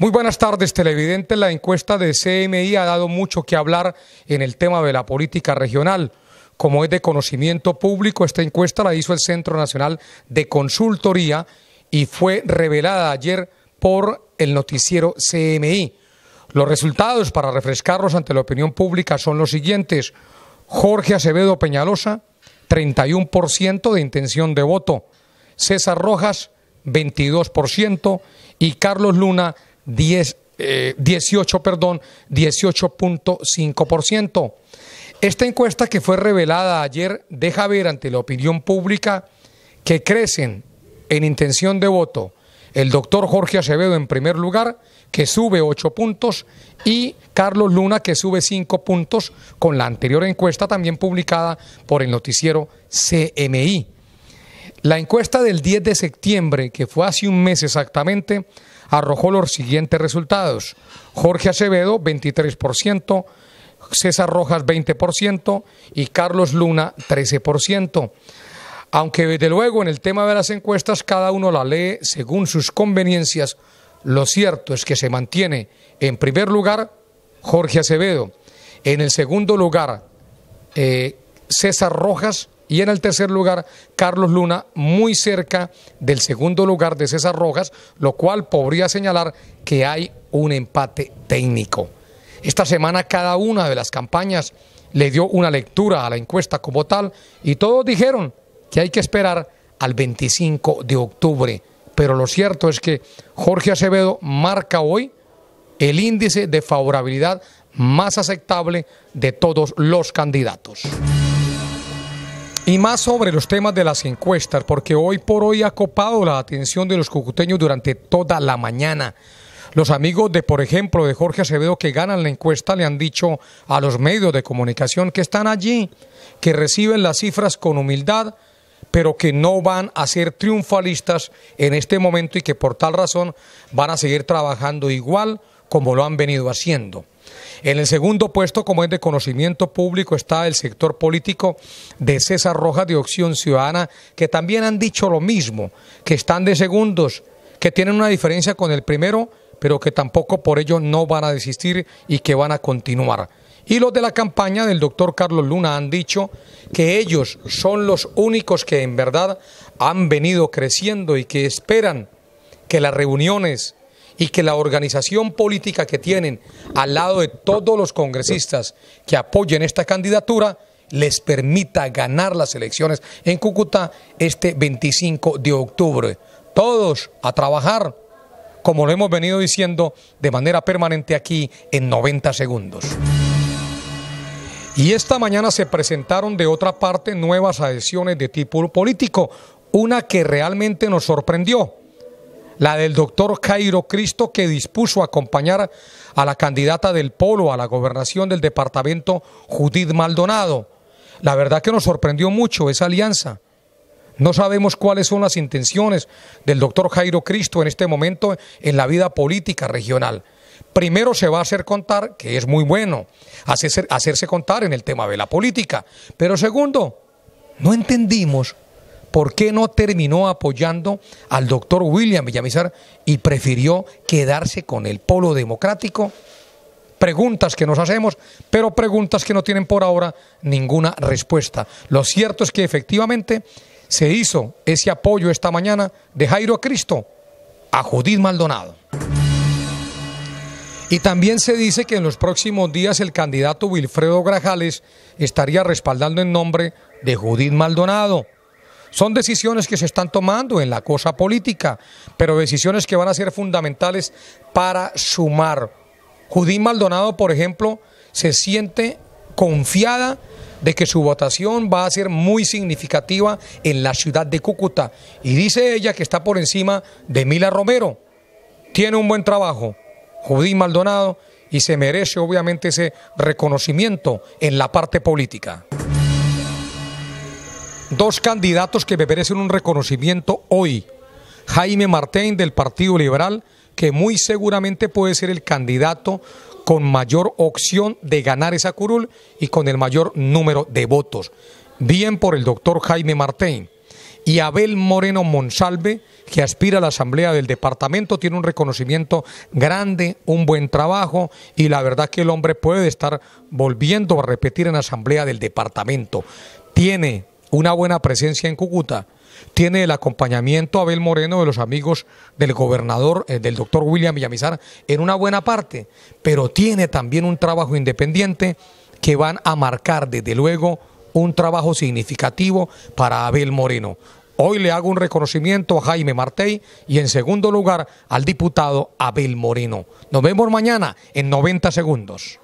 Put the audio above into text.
Muy buenas tardes, televidentes. La encuesta de CMI ha dado mucho que hablar en el tema de la política regional. Como es de conocimiento público, esta encuesta la hizo el Centro Nacional de Consultoría y fue revelada ayer por el noticiero CMI. Los resultados, para refrescarlos ante la opinión pública, son los siguientes. Jorge Acevedo Peñalosa, 31% de intención de voto. César Rojas, 22%. Y Carlos Luna, 10, 18, eh, perdón, 18.5%. Esta encuesta que fue revelada ayer deja ver ante la opinión pública que crecen en intención de voto el doctor Jorge Acevedo en primer lugar, que sube 8 puntos, y Carlos Luna, que sube 5 puntos, con la anterior encuesta también publicada por el noticiero CMI. La encuesta del 10 de septiembre, que fue hace un mes exactamente, arrojó los siguientes resultados. Jorge Acevedo, 23%, César Rojas, 20% y Carlos Luna, 13%. Aunque desde luego en el tema de las encuestas cada uno la lee según sus conveniencias, lo cierto es que se mantiene en primer lugar Jorge Acevedo, en el segundo lugar eh, César Rojas, y en el tercer lugar, Carlos Luna, muy cerca del segundo lugar de César Rojas, lo cual podría señalar que hay un empate técnico. Esta semana cada una de las campañas le dio una lectura a la encuesta como tal y todos dijeron que hay que esperar al 25 de octubre. Pero lo cierto es que Jorge Acevedo marca hoy el índice de favorabilidad más aceptable de todos los candidatos. Y más sobre los temas de las encuestas, porque hoy por hoy ha copado la atención de los cucuteños durante toda la mañana. Los amigos de, por ejemplo, de Jorge Acevedo que ganan la encuesta le han dicho a los medios de comunicación que están allí, que reciben las cifras con humildad, pero que no van a ser triunfalistas en este momento y que por tal razón van a seguir trabajando igual como lo han venido haciendo. En el segundo puesto, como es de conocimiento público, está el sector político de César Rojas de Opción Ciudadana, que también han dicho lo mismo, que están de segundos, que tienen una diferencia con el primero, pero que tampoco por ello no van a desistir y que van a continuar. Y los de la campaña del doctor Carlos Luna han dicho que ellos son los únicos que en verdad han venido creciendo y que esperan que las reuniones y que la organización política que tienen al lado de todos los congresistas que apoyen esta candidatura les permita ganar las elecciones en Cúcuta este 25 de octubre. Todos a trabajar, como lo hemos venido diciendo de manera permanente aquí en 90 segundos. Y esta mañana se presentaron de otra parte nuevas adhesiones de tipo político, una que realmente nos sorprendió la del doctor Jairo Cristo, que dispuso acompañar a la candidata del Polo a la gobernación del departamento Judith Maldonado. La verdad que nos sorprendió mucho esa alianza. No sabemos cuáles son las intenciones del doctor Jairo Cristo en este momento en la vida política regional. Primero se va a hacer contar, que es muy bueno, hacerse, hacerse contar en el tema de la política. Pero segundo, no entendimos ¿Por qué no terminó apoyando al doctor William Villamizar y prefirió quedarse con el polo democrático? Preguntas que nos hacemos, pero preguntas que no tienen por ahora ninguna respuesta. Lo cierto es que efectivamente se hizo ese apoyo esta mañana de Jairo Cristo a Judith Maldonado. Y también se dice que en los próximos días el candidato Wilfredo Grajales estaría respaldando en nombre de Judith Maldonado. Son decisiones que se están tomando en la cosa política, pero decisiones que van a ser fundamentales para sumar. Judín Maldonado, por ejemplo, se siente confiada de que su votación va a ser muy significativa en la ciudad de Cúcuta. Y dice ella que está por encima de Mila Romero. Tiene un buen trabajo, Judín Maldonado, y se merece obviamente ese reconocimiento en la parte política dos candidatos que me merecen un reconocimiento hoy. Jaime Martín del Partido Liberal, que muy seguramente puede ser el candidato con mayor opción de ganar esa curul y con el mayor número de votos. Bien por el doctor Jaime Martín. Y Abel Moreno Monsalve, que aspira a la Asamblea del Departamento, tiene un reconocimiento grande, un buen trabajo y la verdad que el hombre puede estar volviendo a repetir en Asamblea del Departamento. Tiene una buena presencia en Cúcuta. Tiene el acompañamiento Abel Moreno de los amigos del gobernador, eh, del doctor William Villamizar, en una buena parte, pero tiene también un trabajo independiente que van a marcar desde luego un trabajo significativo para Abel Moreno. Hoy le hago un reconocimiento a Jaime Martey y en segundo lugar al diputado Abel Moreno. Nos vemos mañana en 90 segundos.